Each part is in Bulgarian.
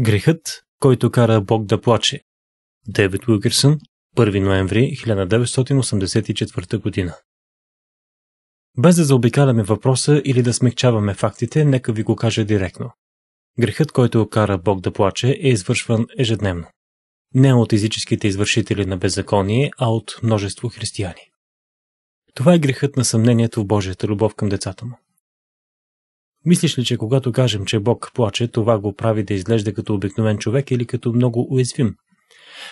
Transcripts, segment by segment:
Грехът, който кара Бог да плаче. Девид Уилкерсън, 1 ноември 1984 година. Без да заобикаляме въпроса или да смягчаваме фактите, нека ви го кажа директно. Грехът, който кара Бог да плаче, е извършван ежедневно. Не от езическите извършители на беззаконие, а от множество християни. Това е грехът на съмнението в Божията любов към децата му. Мислиш ли, че когато кажем, че Бог плаче, това го прави да изглежда като обикновен човек или като много уязвим?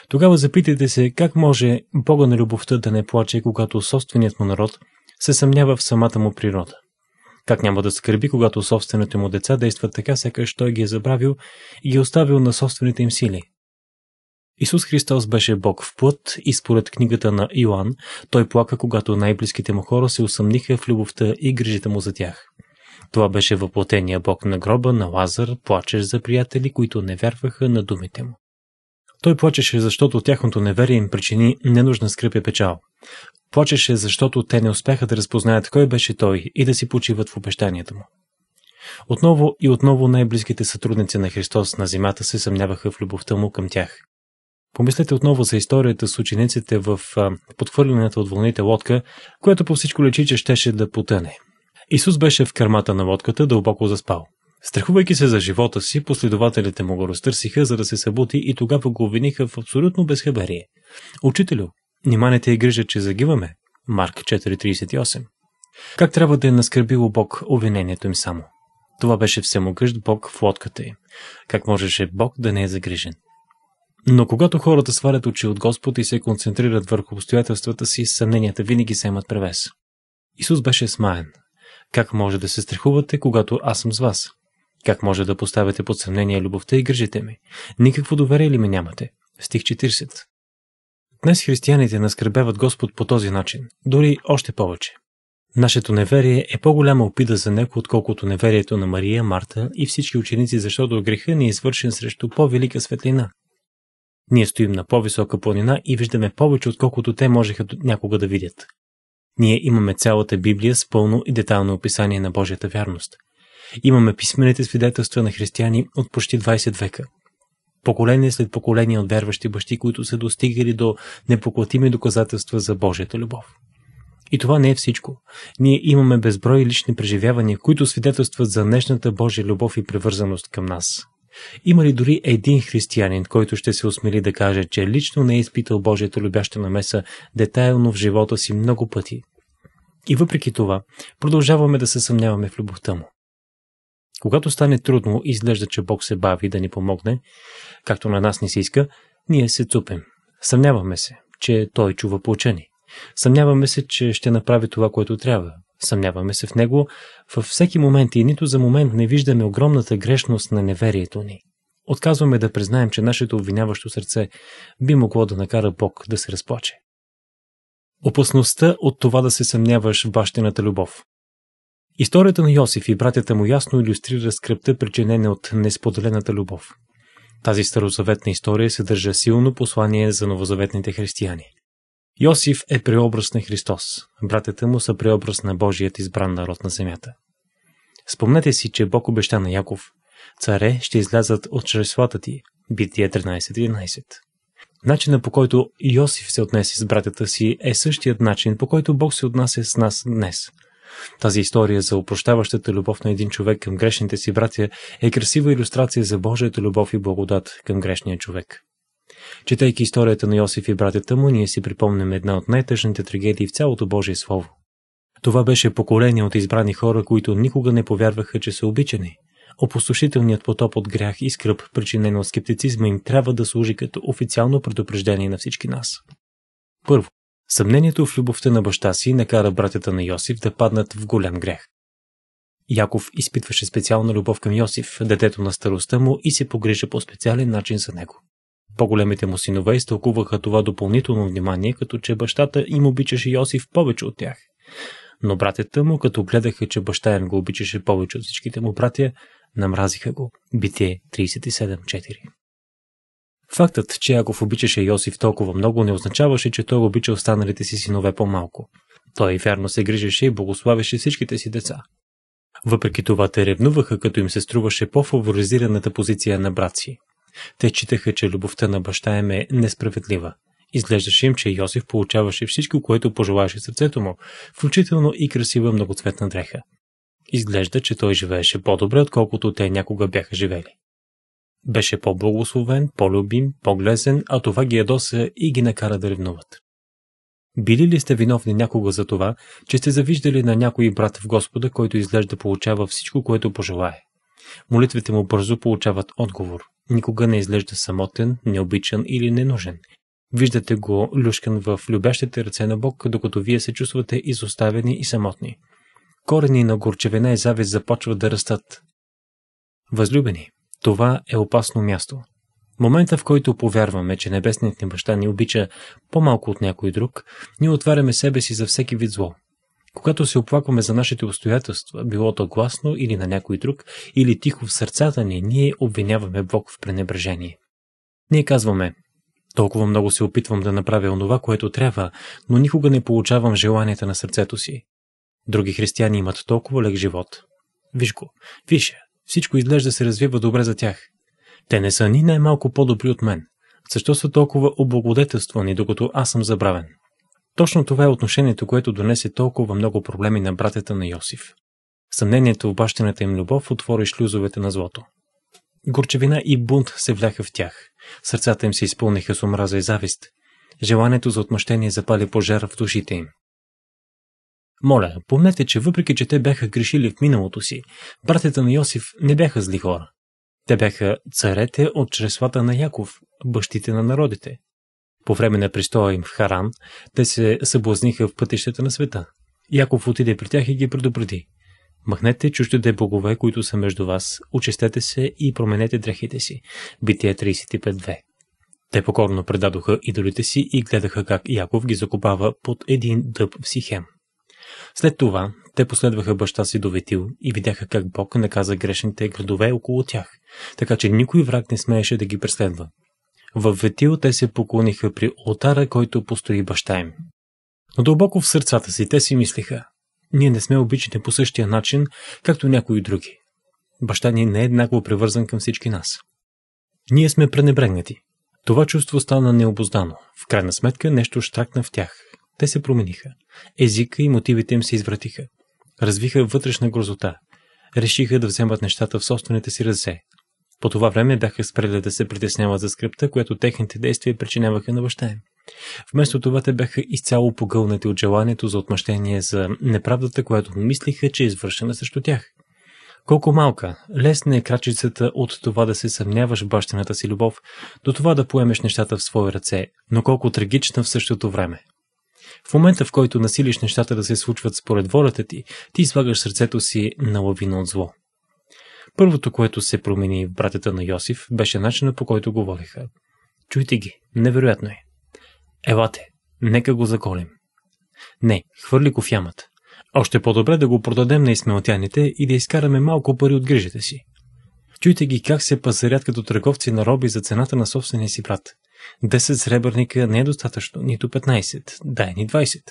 Тогава запитайте се как може Бога на любовта да не плаче, когато собственият му народ се съмнява в самата му природа. Как няма да скърби, когато собствените му деца действат така, сякаш той ги е забравил и ги е оставил на собствените им сили? Исус Христос беше Бог в плът и според книгата на Иоанн, той плака, когато най-близките му хора се усъмниха в любовта и грижите му за тях. Това беше въплотения бог на гроба на Лазар, плачеш за приятели, които не вярваха на думите му. Той плачеше, защото тяхното неверие им причини ненужна скръпя печал. Плачеше, защото те не успяха да разпознаят кой беше той и да си почиват в обещанията му. Отново и отново най-близките сътрудници на Христос на земята се съмняваха в любовта му към тях. Помислете отново за историята с учениците в подхвърлената от вълните лодка, която по всичко лечи, че щеше да потъне – Исус беше в кърмата на лодката дълбоко заспал. Страхувайки се за живота си, последователите му го разтърсиха, за да се събути и тогава го обвиниха в абсолютно безхабарие. Учителю, вниманете и грижа, че загиваме. Марк 4.38 Как трябва да е наскърбило Бог обвинението им само? Това беше всемогъщ Бог в лодката им. Как можеше Бог да не е загрижен? Но когато хората свалят очи от Господ и се концентрират върху обстоятелствата си, съмненията винаги се имат превес. Исус беше смаян, как може да се страхувате, когато аз съм с вас? Как може да поставяте под съмнение любовта и грижите ми? Никакво доверие ли ми нямате? Стих 40. Днес християните наскърбяват Господ по този начин, дори още повече. Нашето неверие е по-голяма опида за Него, отколкото неверието на Мария, Марта и всички ученици, защото греха ни е извършен срещу по-велика светлина. Ние стоим на по-висока планина и виждаме повече, отколкото те можеха някога да видят. Ние имаме цялата Библия с пълно и детално описание на Божията вярност. Имаме писмените свидетелства на християни от почти 20 века. Поколение след поколение от вярващи бащи, които са достигали до непоклатими доказателства за Божията любов. И това не е всичко. Ние имаме безброй лични преживявания, които свидетелстват за днешната Божия любов и привързаност към нас. Има ли дори един християнин, който ще се осмели да каже, че лично не е изпитал Божията любяща намеса детайлно в живота си много пъти? И въпреки това, продължаваме да се съмняваме в любовта му. Когато стане трудно и изглежда, че Бог се бави да ни помогне, както на нас не се иска, ние се цупим. Съмняваме се, че Той чува поучени. Съмняваме се, че ще направи това, което трябва. Съмняваме се в Него във всеки момент и нито за момент не виждаме огромната грешност на неверието ни. Отказваме да признаем, че нашето обвиняващо сърце би могло да накара Бог да се разплаче. Опасността от това да се съмняваш в бащината любов. Историята на Йосиф и братята му ясно иллюстрира скръпта, причинена от несподелената любов. Тази старозаветна история съдържа силно послание за новозаветните християни. Йосиф е преобраз на Христос, братята му са преобраз на Божият избран народ на земята. Спомнете си, че Бог обеща на Яков, царе ще излязат от чреслата ти, Бития 13.11. Начина по който Йосиф се отнесе с братята си е същият начин, по който Бог се отнася с нас днес. Тази история за опрощаващата любов на един човек към грешните си братя е красива иллюстрация за Божията любов и благодат към грешния човек. Четейки историята на Йосиф и братята му, ние си припомняме една от най-тъжните трагедии в цялото Божие Слово. Това беше поколение от избрани хора, които никога не повярваха, че са обичани. Опустошителният потоп от грях и скръп, причинен от скептицизма им, трябва да служи като официално предупреждение на всички нас. Първо, съмнението в любовта на баща си накара братята на Йосиф да паднат в голям грех. Яков изпитваше специална любов към Йосиф, детето на старостта му и се погрижа по специален начин за него. По-големите му синове изтълкуваха това допълнително внимание, като че бащата им обичаше Йосиф повече от тях. Но братята му, като гледаха, че баща им го обичаше повече от всичките му братя, Намразиха го. Битие 37.4 Фактът, че Яков обичаше Йосиф толкова много, не означаваше, че той обича останалите си синове по-малко. Той вярно се грижеше и благославяше всичките си деца. Въпреки това те ревнуваха, като им се струваше по-фаворизираната позиция на брат си. Те читаха, че любовта на баща им е несправедлива. Изглеждаше им, че Йосиф получаваше всичко, което пожелаваше сърцето му, включително и красива многоцветна дреха. Изглежда, че той живееше по-добре, отколкото те някога бяха живели. Беше по-благословен, по-любим, по глезен а това ги ядоса е и ги накара да ревнуват. Били ли сте виновни някога за това, че сте завиждали на някой брат в Господа, който изглежда получава всичко, което пожелае? Молитвите му бързо получават отговор. Никога не изглежда самотен, необичан или ненужен. Виждате го люшкан в любящите ръце на Бог, докато вие се чувствате изоставени и самотни корени на горчевина и завист започват да растат. Възлюбени, това е опасно място. Момента, в който повярваме, че небесният ни баща ни обича по-малко от някой друг, ние отваряме себе си за всеки вид зло. Когато се оплакваме за нашите обстоятелства, било то гласно или на някой друг, или тихо в сърцата ни, ние обвиняваме Бог в пренебрежение. Ние казваме, толкова много се опитвам да направя онова, което трябва, но никога не получавам желанията на сърцето си. Други християни имат толкова лек живот. Виж го, виж, всичко изглежда се развива добре за тях. Те не са ни най-малко по-добри от мен. Защо са толкова облагодетелствани, докато аз съм забравен? Точно това е отношението, което донесе толкова много проблеми на братята на Йосиф. Съмнението в бащената им любов отвори шлюзовете на злото. Горчевина и бунт се вляха в тях. Сърцата им се изпълниха с омраза и завист. Желанието за отмъщение запали пожар в душите им. Моля, помнете, че въпреки, че те бяха грешили в миналото си, братята на Йосиф не бяха зли хора. Те бяха царете от чреслата на Яков, бащите на народите. По време на престоя им в Харан, те се съблазниха в пътищата на света. Яков отиде при тях и ги предупреди. Махнете чуждите богове, които са между вас, очистете се и променете дрехите си. Битие 35.2 Те покорно предадоха идолите си и гледаха как Яков ги закопава под един дъб в Сихем. След това те последваха баща си до Ветил и видяха как Бог наказа грешните градове около тях, така че никой враг не смееше да ги преследва. В Ветил те се поклониха при отара, който построи баща им. Но дълбоко в сърцата си те си мислиха, ние не сме обичани по същия начин, както някои други. Баща ни не е еднакво привързан към всички нас. Ние сме пренебрегнати. Това чувство стана необоздано. В крайна сметка нещо штракна в тях. Те се промениха. Езика и мотивите им се извратиха. Развиха вътрешна грозота. Решиха да вземат нещата в собствените си ръце. По това време бяха спрели да се притесняват за скръпта, която техните действия причиняваха на баща им. Вместо това те бяха изцяло погълнати от желанието за отмъщение за неправдата, която мислиха, че е извършена срещу тях. Колко малка, лесна е крачицата от това да се съмняваш в бащената си любов, до това да поемеш нещата в свои ръце, но колко трагична в същото време. В момента, в който насилиш нещата да се случват според волята ти, ти излагаш сърцето си на лавина от зло. Първото, което се промени в братята на Йосиф, беше начинът по който говориха. Чуйте ги, невероятно е. Елате, нека го заколим. Не, хвърли го в ямата. Още по-добре да го продадем на измелтяните и да изкараме малко пари от грижите си. Чуйте ги как се пазарят като търговци на роби за цената на собствения си брат. 10 сребърника не е достатъчно, нито 15, дай ни 20.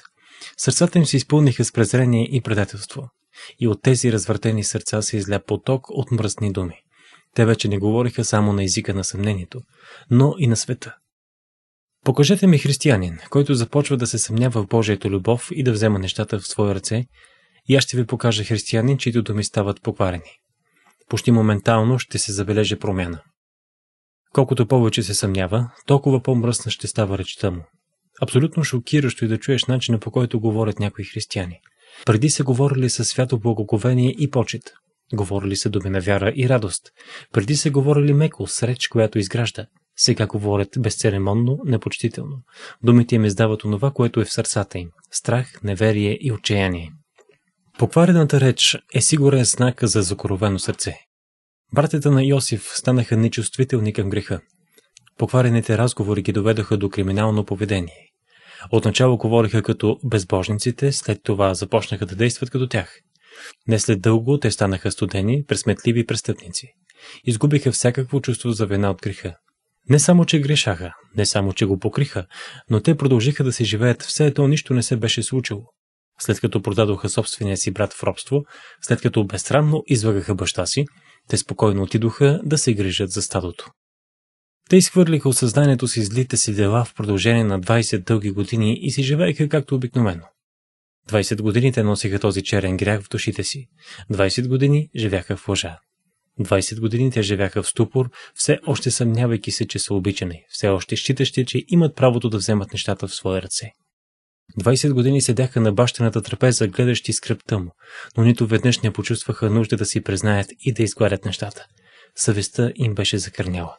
Сърцата им се изпълниха с презрение и предателство. И от тези развъртени сърца се изля поток от мръсни думи. Те вече не говориха само на езика на съмнението, но и на света. Покажете ми християнин, който започва да се съмнява в Божието любов и да взема нещата в своя ръце, и аз ще ви покажа християнин, чието думи стават покварени. Почти моментално ще се забележи промяна. Колкото повече се съмнява, толкова по-мръсна ще става речта му. Абсолютно шокиращо е да чуеш начина по който говорят някои християни. Преди са говорили със свято благоговение и почет. Говорили са думи на вяра и радост. Преди са говорили меко, с реч, която изгражда. Сега говорят безцеремонно, непочтително. Думите им издават онова, което е в сърцата им – страх, неверие и отчаяние. Покварената реч е сигурен знак за закоровено сърце. Братята на Йосиф станаха нечувствителни към греха. Покварените разговори ги доведоха до криминално поведение. Отначало говориха като безбожниците, след това започнаха да действат като тях. Не след дълго те станаха студени, пресметливи престъпници. Изгубиха всякакво чувство за вина от греха. Не само, че грешаха, не само, че го покриха, но те продължиха да се живеят все едно нищо не се беше случило. След като продадоха собствения си брат в робство, след като безстранно излагаха баща си, те спокойно отидоха да се грижат за стадото. Те изхвърлиха от създанието си злите си дела в продължение на 20 дълги години и си живееха както обикновено. 20 години те носиха този черен грях в душите си. 20 години живяха в лъжа. 20 години те живяха в ступор, все още съмнявайки се, че са обичани, все още считащи, че имат правото да вземат нещата в свои ръце. 20 години седяха на бащената трапеза, гледащи скръпта му, но нито веднъж не почувстваха нужда да си признаят и да изгладят нещата. Съвестта им беше закърняла.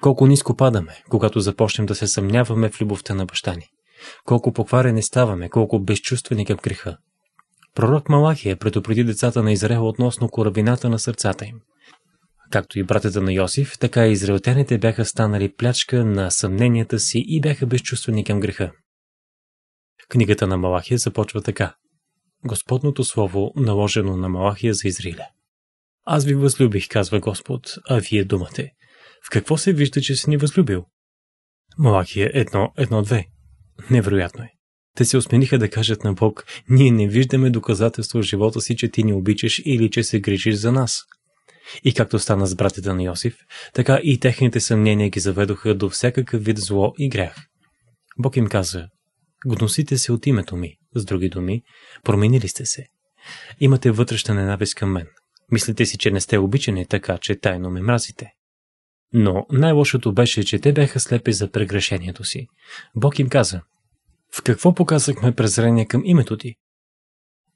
Колко ниско падаме, когато започнем да се съмняваме в любовта на баща ни. Колко покварени ставаме, колко безчувствени към греха. Пророк Малахия предупреди децата на Израел относно коравината на сърцата им. Както и братята на Йосиф, така и израелтяните бяха станали плячка на съмненията си и бяха безчувствени към греха. Книгата на Малахия започва така. Господното слово, наложено на Малахия за Израиля. Аз ви възлюбих, казва Господ, а вие думате. В какво се вижда, че си ни възлюбил? Малахия едно, едно, две. Невероятно е. Те се осмениха да кажат на Бог, ние не виждаме доказателство в живота си, че ти ни обичаш или че се грижиш за нас. И както стана с братята на Йосиф, така и техните съмнения ги заведоха до всякакъв вид зло и грях. Бог им каза, Гносите се от името ми, с други думи, променили сте се. Имате вътрешна ненавист към мен. Мислите си, че не сте обичани, така че тайно ме мразите. Но най-лошото беше, че те бяха слепи за прегрешението си. Бог им каза, в какво показахме презрение към името ти?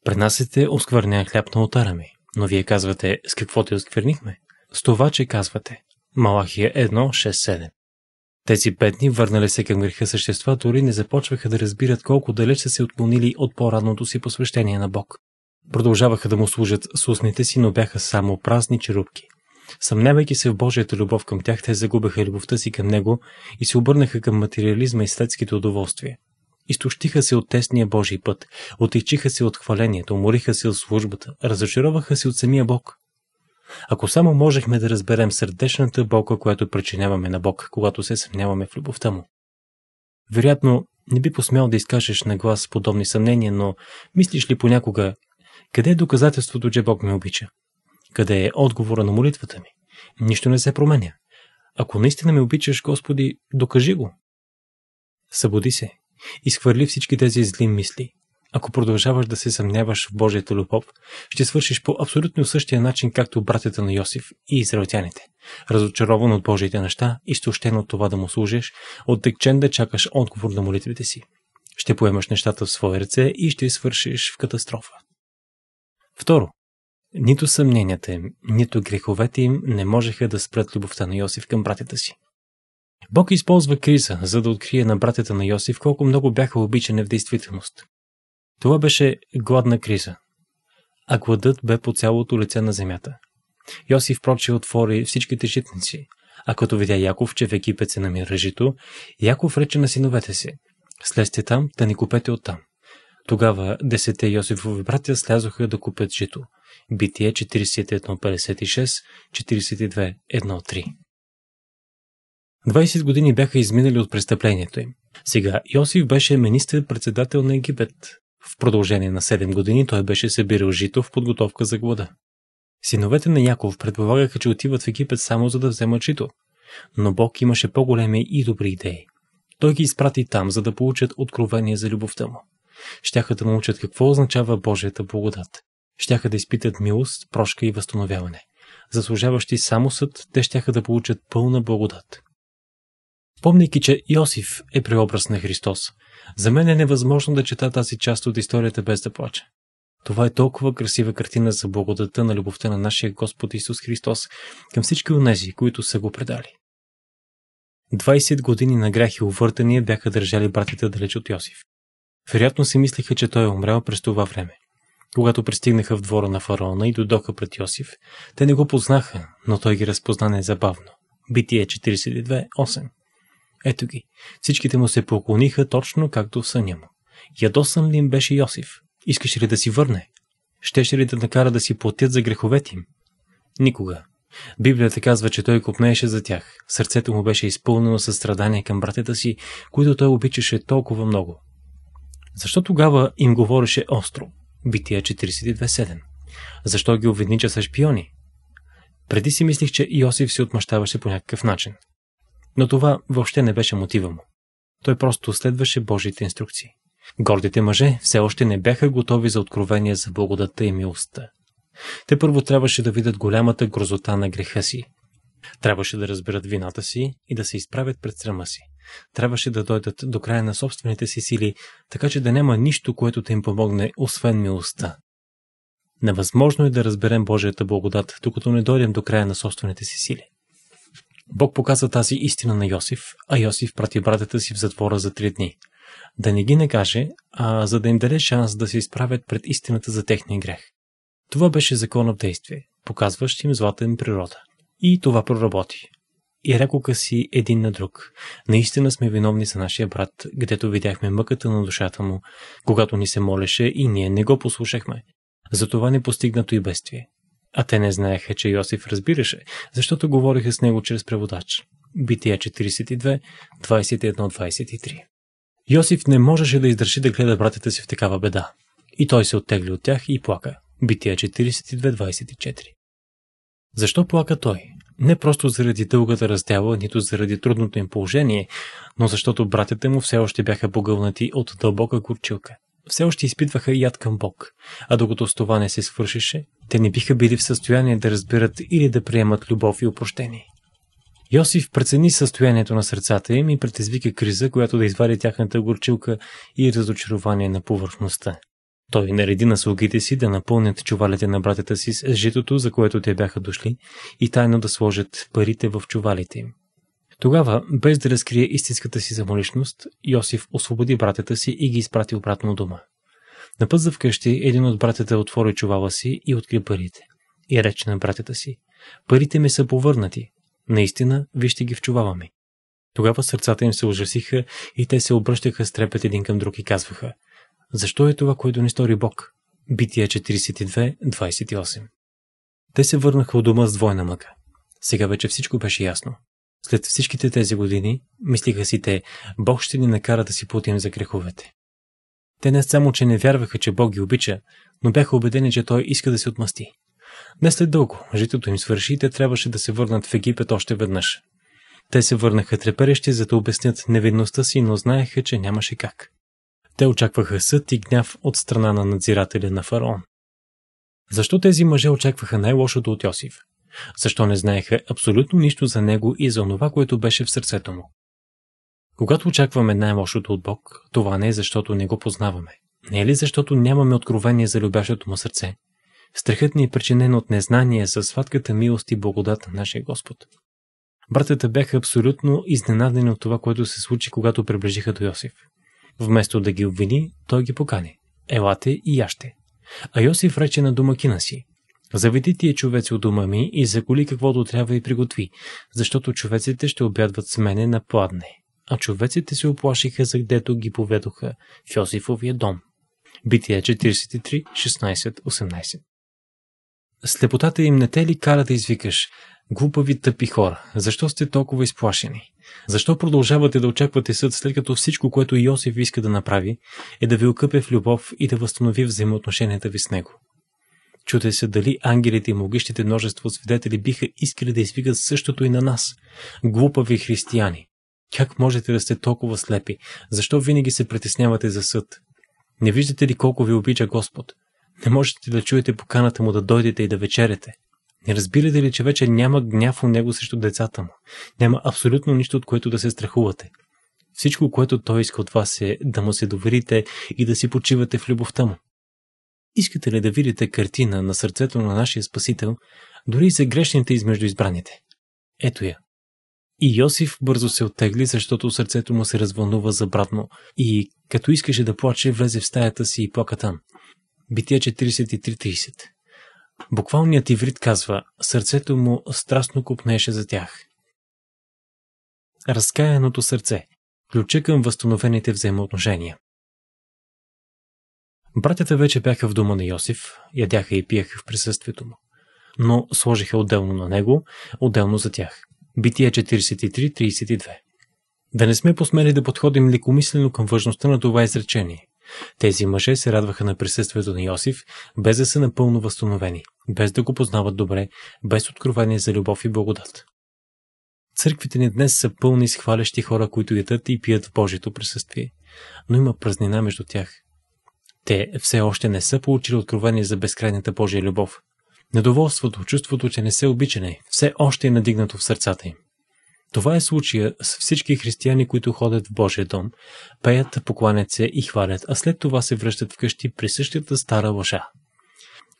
Пренасете осквърня хляб на отара ми, но вие казвате, с какво те осквърнихме? С това, че казвате. Малахия 1, 7. Тези бедни, върнали се към греха същества, дори не започваха да разбират колко далеч са се отклонили от по радното си посвещение на Бог. Продължаваха да му служат с устните си, но бяха само празни черупки. Съмнявайки се в Божията любов към тях, те загубеха любовта си към Него и се обърнаха към материализма и светските удоволствия. Изтощиха се от тесния Божий път, отечиха се от хвалението, умориха се от службата, разочароваха се от самия Бог. Ако само можехме да разберем сърдечната болка, която причиняваме на Бог, когато се съмняваме в любовта му. Вероятно, не би посмял да изкажеш на глас подобни съмнения, но мислиш ли понякога, къде е доказателството, че Бог ме обича? Къде е отговора на молитвата ми? Нищо не се променя. Ако наистина ме обичаш, Господи, докажи го. Събуди се. Изхвърли всички тези зли мисли. Ако продължаваш да се съмняваш в Божията любов, ще свършиш по абсолютно същия начин, както братята на Йосиф и израелтяните. Разочарован от Божиите неща, изтощен от това да му служиш, оттекчен да чакаш отговор на молитвите си. Ще поемаш нещата в своя ръце и ще свършиш в катастрофа. Второ, нито съмненията им, нито греховете им не можеха да спрат любовта на Йосиф към братята си. Бог използва криза, за да открие на братята на Йосиф колко много бяха обичани в действителност. Това беше гладна криза, а гладът бе по цялото лице на земята. Йосиф проче отвори всичките житници, а като видя Яков, че в Египет се намира жито, Яков рече на синовете си, слезте там, да ни купете оттам. Тогава десете Йосифови братя слязоха да купят жито. Битие 41.56, 42.1.3 20 години бяха изминали от престъплението им. Сега Йосиф беше министър-председател на Египет. В продължение на 7 години той беше събирал жито в подготовка за глада. Синовете на Яков предполагаха, че отиват в Египет само за да вземат жито. Но Бог имаше по-големи и добри идеи. Той ги изпрати там, за да получат откровение за любовта му. Щяха да научат какво означава Божията благодат. Щяха да изпитат милост, прошка и възстановяване. Заслужаващи само съд, те щяха да получат пълна благодат. Помняйки, че Йосиф е преобраз на Христос, за мен е невъзможно да чета тази част от историята без да плача. Това е толкова красива картина за благодата на любовта на нашия Господ Исус Христос към всички онези, които са го предали. 20 години на грях и увъртания бяха държали братята далеч от Йосиф. Вероятно си мислиха, че той е умрял през това време. Когато пристигнаха в двора на фараона и додоха пред Йосиф, те не го познаха, но той ги разпозна незабавно. Битие 42.8 ето ги. Всичките му се поклониха точно както в съня му. Ядосан ли им беше Йосиф? Искаше ли да си върне? Щеше ли да накара да си платят за греховете им? Никога. Библията казва, че той копнееше за тях. Сърцето му беше изпълнено със страдание към братята си, които той обичаше толкова много. Защо тогава им говореше остро? Бития 42.7. Защо ги обвиднича са шпиони? Преди си мислих, че Йосиф се отмъщаваше по някакъв начин. Но това въобще не беше мотива му. Той просто следваше Божите инструкции. Гордите мъже все още не бяха готови за откровение за благодата и милостта. Те първо трябваше да видят голямата грозота на греха си. Трябваше да разберат вината си и да се изправят пред срама си. Трябваше да дойдат до края на собствените си сили, така че да няма нищо, което да им помогне, освен милостта. Невъзможно е да разберем Божията благодат, докато не дойдем до края на собствените си сили. Бог показа тази истина на Йосиф, а Йосиф прати братята си в затвора за три дни. Да не ги накаже, а за да им даде шанс да се изправят пред истината за техния грех. Това беше закон в действие, показващ им злата им природа. И това проработи. И рекоха си един на друг. Наистина сме виновни за нашия брат, гдето видяхме мъката на душата му, когато ни се молеше и ние не го послушахме. Затова не постигнато и бествие. А те не знаеха, че Йосиф разбираше, защото говориха с него чрез преводач. Бития 42, 21-23 Йосиф не можеше да издържи да гледа братята си в такава беда. И той се оттегли от тях и плака. Бития 42-24 Защо плака той? Не просто заради дългата раздяла, нито заради трудното им положение, но защото братята му все още бяха погълнати от дълбока курчилка все още изпитваха яд към Бог, а докато с това не се свършеше, те не биха били в състояние да разбират или да приемат любов и опрощение. Йосиф прецени състоянието на сърцата им и предизвика криза, която да извади тяхната горчилка и разочарование на повърхността. Той нареди на слугите си да напълнят чувалите на братята си с житото, за което те бяха дошли, и тайно да сложат парите в чувалите им. Тогава, без да разкрие истинската си самоличност, Йосиф освободи братята си и ги изпрати обратно дома. На път за вкъщи, един от братята отвори чувала си и откри парите. И е рече на братята си, парите ми са повърнати. Наистина, вижте ги в чувала ми. Тогава сърцата им се ужасиха и те се обръщаха с трепет един към друг и казваха, защо е това, което не стори Бог? Бития 28 Те се върнаха от дома с двойна мъка. Сега вече всичко беше ясно. След всичките тези години, мислиха си те, Бог ще ни накара да си платим за греховете. Те не само, че не вярваха, че Бог ги обича, но бяха убедени, че Той иска да се отмъсти. Не след дълго, житото им свърши и те трябваше да се върнат в Египет още веднъж. Те се върнаха треперещи, за да обяснят невинността си, но знаеха, че нямаше как. Те очакваха съд и гняв от страна на надзирателя на фараон. Защо тези мъже очакваха най-лошото от Йосиф? Защо не знаеха абсолютно нищо за него и за онова, което беше в сърцето му? Когато очакваме най-лошото от Бог, това не е защото не го познаваме. Не е ли защото нямаме откровение за любящото му сърце? Страхът ни е причинен от незнание за сватката милост и благодат на нашия Господ. Братята бяха абсолютно изненадени от това, което се случи, когато приближиха до Йосиф. Вместо да ги обвини, той ги покани. Елате и яще. А Йосиф рече на домакина си. Заведи тия човеци у дома ми и заколи каквото трябва и приготви, защото човеците ще обядват с мене на пладне. А човеците се оплашиха, за гдето ги поведоха в Йосифовия дом. Бития 43, 16, 18 Слепотата им не те ли кара да извикаш Глупави тъпи хора, защо сте толкова изплашени? Защо продължавате да очаквате съд, след като всичко, което Йосиф иска да направи, е да ви окъпе в любов и да възстанови взаимоотношенията ви с него? Чуде се дали ангелите и могъщите множество свидетели биха искали да извигат същото и на нас. Глупави християни! Как можете да сте толкова слепи? Защо винаги се притеснявате за съд? Не виждате ли колко ви обича Господ? Не можете да чуете поканата му да дойдете и да вечерете? Не разбирате ли, че вече няма гняв у него срещу децата му? Няма абсолютно нищо, от което да се страхувате. Всичко, което той иска от вас е да му се доверите и да си почивате в любовта му. Искате ли да видите картина на сърцето на нашия Спасител, дори за грешните измежду избраните? Ето я. И Йосиф бързо се оттегли, защото сърцето му се развълнува забратно и, като искаше да плаче, влезе в стаята си и плака там. Бития 43.30 Буквалният иврит казва, сърцето му страстно купнеше за тях. Разкаяното сърце – ключа към възстановените взаимоотношения. Братята вече бяха в дома на Йосиф, ядяха и пиеха в присъствието му. Но сложиха отделно на него, отделно за тях. Битие 43.32 Да не сме посмели да подходим лекомислено към важността на това изречение. Тези мъже се радваха на присъствието на Йосиф, без да са напълно възстановени, без да го познават добре, без откровение за любов и благодат. Църквите ни днес са пълни с хвалящи хора, които ядат и пият в Божието присъствие, но има празнина между тях – те все още не са получили откровение за безкрайната Божия любов. Недоволството, чувството, че не се обичане, все още е надигнато в сърцата им. Това е случая с всички християни, които ходят в Божия дом, пеят, покланят се и хвалят, а след това се връщат вкъщи при същата стара лъжа.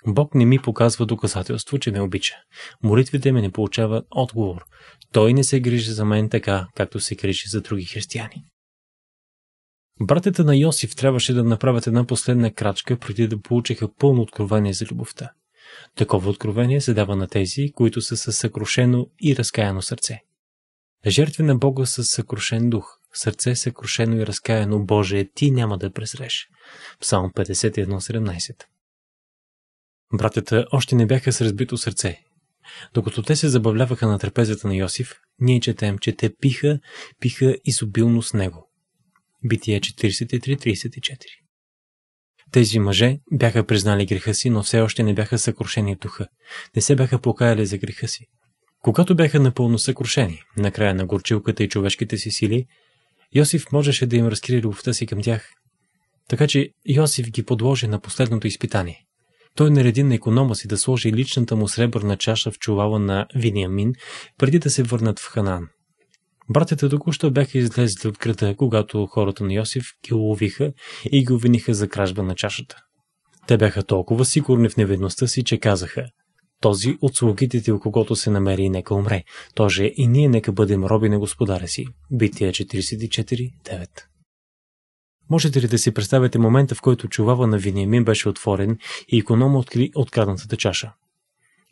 Бог не ми показва доказателство, че ме обича. Молитвите ми не получават отговор. Той не се грижи за мен така, както се грижи за други християни. Братята на Йосиф трябваше да направят една последна крачка, преди да получиха пълно откровение за любовта. Такова откровение се дава на тези, които са със съкрушено и разкаяно сърце. Жертви на Бога с съкрушен дух, сърце съкрушено и разкаяно, Боже, ти няма да презреш. Псалм 51.17 Братята още не бяха с разбито сърце. Докато те се забавляваха на трапезата на Йосиф, ние четем, че те пиха, пиха изобилно с него. Битие 43-34 Тези мъже бяха признали греха си, но все още не бяха съкрушени духа. Не се бяха покаяли за греха си. Когато бяха напълно съкрушени, накрая на горчилката и човешките си сили, Йосиф можеше да им разкрие любовта си към тях. Така че Йосиф ги подложи на последното изпитание. Той нареди на економа си да сложи личната му сребърна чаша в чувала на Виниамин, преди да се върнат в Ханан. Братята току-що бяха излезли от кръта, когато хората на Йосиф ги уловиха и ги обвиниха за кражба на чашата. Те бяха толкова сигурни в невинността си, че казаха «Този от слугите ти, когото се намери, нека умре. Тоже е и ние нека бъдем роби на господаря си». Бития 44.9 Можете ли да си представите момента, в който чувава на Вениамин беше отворен и економа откри открадната чаша?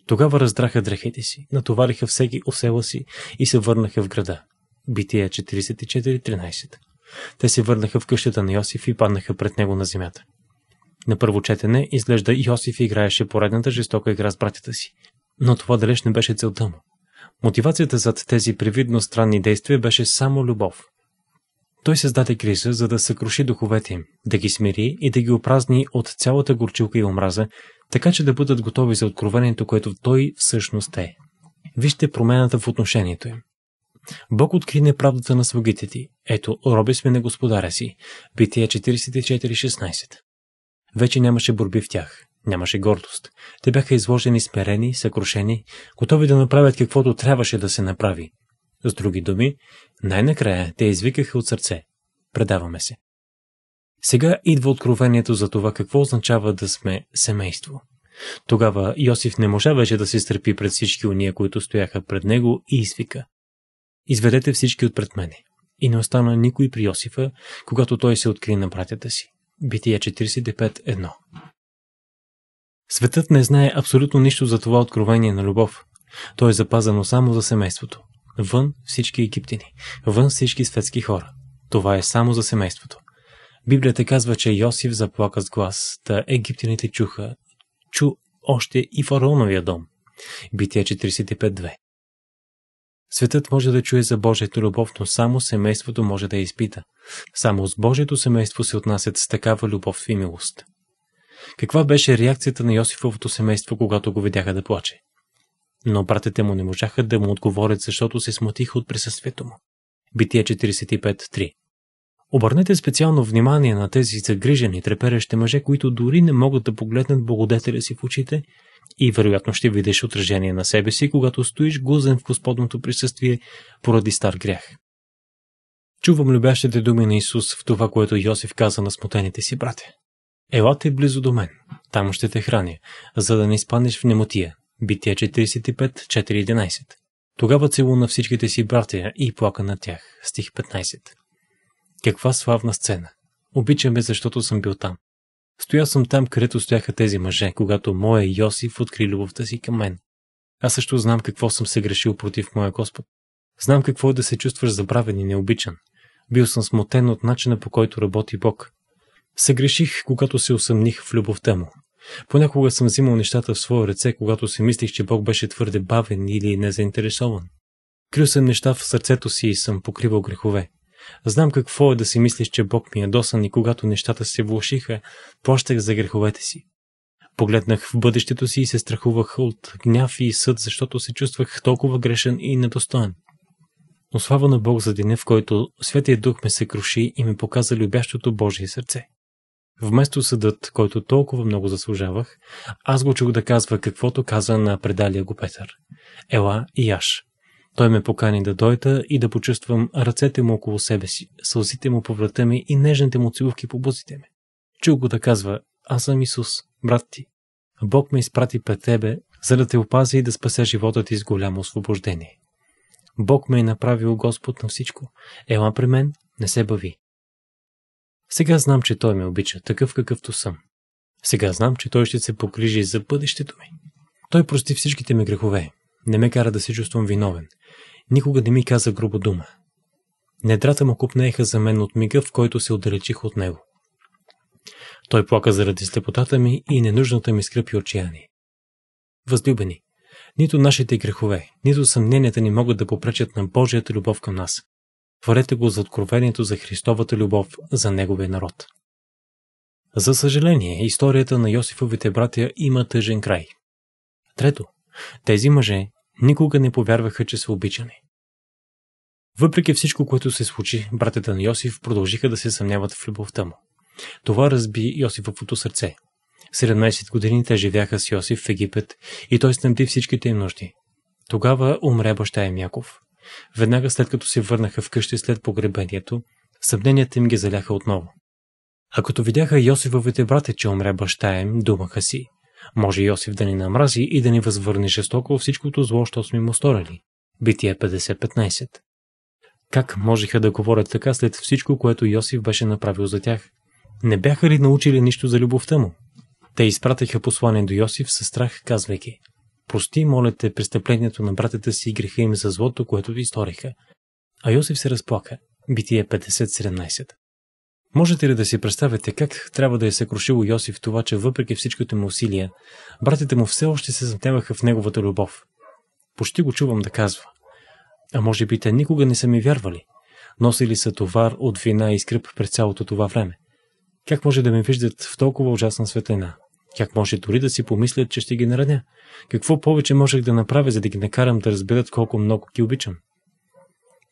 Тогава раздраха дрехите си, натовариха всеки осела си и се върнаха в града. Бития 44.13. Те се върнаха в къщата на Йосиф и паднаха пред него на земята. На първо четене изглежда Йосиф играеше поредната жестока игра с братята си. Но това далеч не беше целта му. Мотивацията зад тези привидно странни действия беше само любов. Той създаде криза, за да съкруши духовете им, да ги смири и да ги опразни от цялата горчилка и омраза, така че да бъдат готови за откровението, което той всъщност е. Вижте промената в отношението им. Бог откри неправдата на слугите ти. Ето, роби сме на господаря си. Бития 44.16 Вече нямаше борби в тях. Нямаше гордост. Те бяха изложени смирени, съкрушени, готови да направят каквото трябваше да се направи. С други думи, най-накрая те извикаха от сърце. Предаваме се. Сега идва откровението за това какво означава да сме семейство. Тогава Йосиф не можа вече да се стърпи пред всички уния, които стояха пред него и извика. Изведете всички отпред мене. И не остана никой при Йосифа, когато той се откри на братята си. Бития 45.1 Светът не знае абсолютно нищо за това откровение на любов. То е запазено само за семейството. Вън всички египтини, вън всички светски хора. Това е само за семейството. Библията казва, че Йосиф заплака с глас, та египтяните чуха, чу още и фараоновия дом. Бития 45.2 Светът може да чуе за Божието любов, но само семейството може да я изпита. Само с Божието семейство се отнасят с такава любов и милост. Каква беше реакцията на Йосифовото семейство, когато го видяха да плаче? Но братите му не можаха да му отговорят, защото се смутиха от присъствието му. Битие 45.3 Обърнете специално внимание на тези загрижени, треперещи мъже, които дори не могат да погледнат благодетеля си в очите и вероятно ще видиш отражение на себе си, когато стоиш гузен в Господното присъствие поради стар грях. Чувам любящите думи на Исус в това, което Йосиф каза на смутените си брате. Елате близо до мен, там ще те храня, за да не изпаднеш в немотия. 45 45.4.11 Тогава целуна всичките си братя и плака на тях. Стих 15 Каква славна сцена! Обичаме, защото съм бил там. Стоял съм там, където стояха тези мъже, когато моя Йосиф откри любовта си към мен. Аз също знам какво съм се грешил против моя Господ. Знам какво е да се чувстваш забравен и необичан. Бил съм смутен от начина по който работи Бог. Се греших, когато се усъмних в любовта му. Понякога съм взимал нещата в своя ръце, когато си мислих, че Бог беше твърде бавен или незаинтересован. Крил съм неща в сърцето си и съм покривал грехове. Знам какво е да си мислиш, че Бог ми е досан и когато нещата се влушиха, плащах за греховете си. Погледнах в бъдещето си и се страхувах от гняв и съд, защото се чувствах толкова грешен и недостоен. Но слава на Бог за деня, в който Светия Дух ме се круши и ме показа любящото Божие сърце. Вместо съдът, който толкова много заслужавах, аз го чух да казва каквото каза на предалия го Петър. Ела и Яш, той ме покани да дойда и да почувствам ръцете му около себе си, сълзите му по врата ми и нежните му целувки по бузите ми. Чул го да казва, аз съм Исус, брат ти. Бог ме изпрати пред тебе, за да те опази и да спасе живота ти с голямо освобождение. Бог ме е направил Господ на всичко. Ела при мен, не се бави. Сега знам, че Той ме обича, такъв какъвто съм. Сега знам, че Той ще се погрижи за бъдещето ми. Той прости всичките ми грехове. Не ме кара да се чувствам виновен. Никога не ми каза грубо дума. Недрата му купнееха за мен от мига, в който се отдалечих от него. Той плака заради слепотата ми и ненужната ми скръпи отчаяни. Възлюбени, нито нашите грехове, нито съмненията ни могат да попречат на Божията любов към нас. Хвалете го за откровението за Христовата любов за Неговия народ. За съжаление, историята на Йосифовите братя има тъжен край. Трето, тези мъже никога не повярваха, че са обичани. Въпреки всичко, което се случи, братята на Йосиф продължиха да се съмняват в любовта му. Това разби Йосифовото сърце. 17 години те живяха с Йосиф в Египет и той снабди всичките им нужди. Тогава умре баща им Яков. Веднага след като се върнаха вкъщи след погребението, съмненията им ги заляха отново. А като видяха Йосифовите брати, че умре баща им, думаха си. Може Йосиф да ни намрази и да ни възвърне жестоко всичкото зло, що сме му сторили. Битие 50.15 Как можеха да говорят така след всичко, което Йосиф беше направил за тях? Не бяха ли научили нищо за любовта му? Те изпратиха послание до Йосиф със страх, казвайки Прости, моля те, престъплението на братята си и греха им за злото, което ви сториха. А Йосиф се разплака. Битие 50.17 Можете ли да си представите как трябва да е съкрушило Йосиф това, че въпреки всичките му усилия, братите му все още се затневаха в неговата любов? Почти го чувам да казва. А може би те никога не са ми вярвали. Носили са товар от вина и скръп през цялото това време. Как може да ме виждат в толкова ужасна светлина? Как може дори да си помислят, че ще ги нараня? Какво повече можех да направя, за да ги накарам да разберат колко много ги обичам?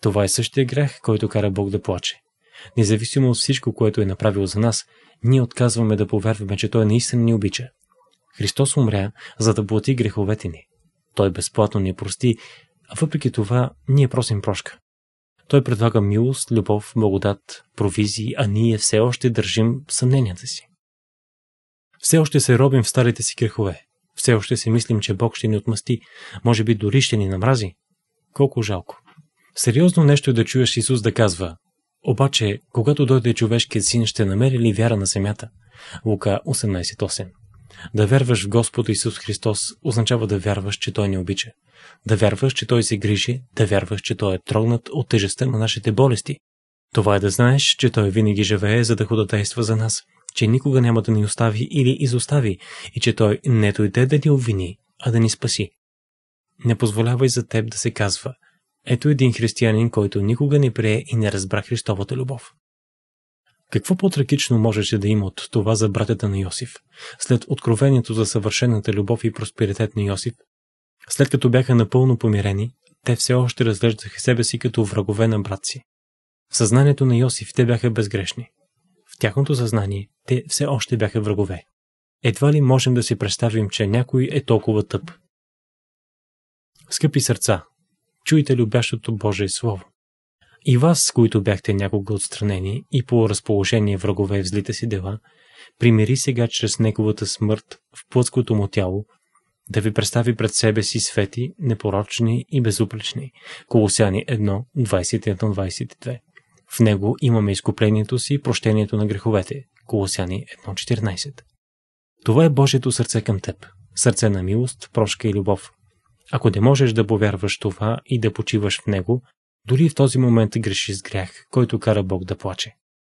Това е същия грях, който кара Бог да плаче. Независимо от всичко, което е направил за нас, ние отказваме да повярваме, че Той наистина ни обича. Христос умря, за да плати греховете ни. Той безплатно ни прости, а въпреки това ние просим прошка. Той предлага милост, любов, благодат, провизии, а ние все още държим съмненията си. Все още се робим в старите си грехове. Все още си мислим, че Бог ще ни отмъсти, може би дори ще ни намрази. Колко жалко. Сериозно нещо е да чуеш Исус да казва обаче, когато дойде човешкият син, ще намери ли вяра на земята? Лука 18.8 Да вярваш в Господа Исус Христос означава да вярваш, че Той ни обича. Да вярваш, че Той се грижи, да вярваш, че Той е трогнат от тежестта на нашите болести. Това е да знаеш, че Той винаги живее, за да ходатайства за нас, че никога няма да ни остави или изостави и че Той не дойде да ни обвини, а да ни спаси. Не позволявай за теб да се казва ето един християнин, който никога не прие и не разбра Христовата любов. Какво по-трагично можеше да има от това за братята на Йосиф, след откровението за съвършената любов и просперитет на Йосиф? След като бяха напълно помирени, те все още разглеждаха себе си като врагове на брат си. В съзнанието на Йосиф те бяха безгрешни. В тяхното съзнание те все още бяха врагове. Едва ли можем да си представим, че някой е толкова тъп? Скъпи сърца, чуете любящото Божие Слово. И вас, с които бяхте някога отстранени и по разположение врагове в злите си дела, примири сега чрез Неговата смърт в плътското му тяло, да ви представи пред себе си свети, непорочни и безупречни. Колосяни 1, 21-22. В него имаме изкуплението си и прощението на греховете. Колосяни 1.14. Това е Божието сърце към теб. Сърце на милост, прошка и любов. Ако не можеш да повярваш това и да почиваш в него, дори в този момент греши с грях, който кара Бог да плаче.